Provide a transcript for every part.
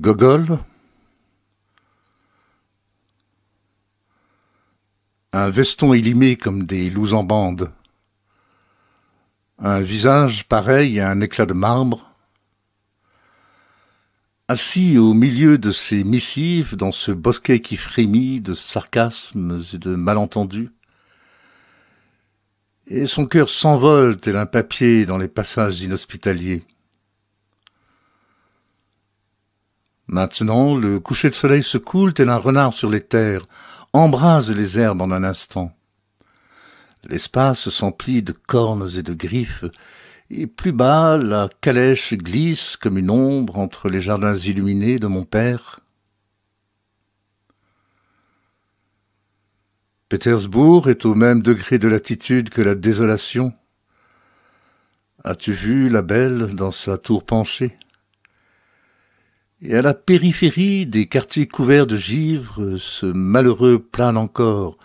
Gogol Un veston élimé comme des loups en bande. Un visage pareil à un éclat de marbre. Assis au milieu de ces missives, dans ce bosquet qui frémit de sarcasmes et de malentendus, et son cœur s'envole tel un papier dans les passages inhospitaliers. Maintenant, le coucher de soleil se coule tel un renard sur les terres, embrase les herbes en un instant. L'espace s'emplit de cornes et de griffes, et plus bas, la calèche glisse comme une ombre entre les jardins illuminés de mon père. Pétersbourg est au même degré de latitude que la désolation. As-tu vu la belle dans sa tour penchée et à la périphérie des quartiers couverts de givre, ce malheureux plane encore,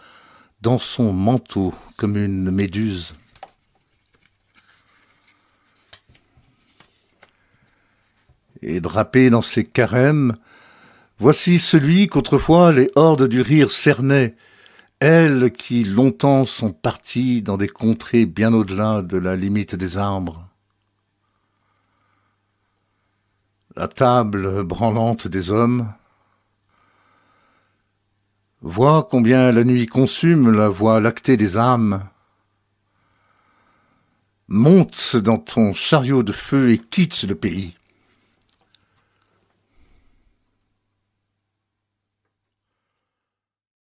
dans son manteau, comme une méduse. Et drapé dans ses carèmes, voici celui qu'autrefois les hordes du rire cernaient, elles qui longtemps sont parties dans des contrées bien au-delà de la limite des arbres. la table branlante des hommes. Vois combien la nuit consume la voie lactée des âmes. Monte dans ton chariot de feu et quitte le pays.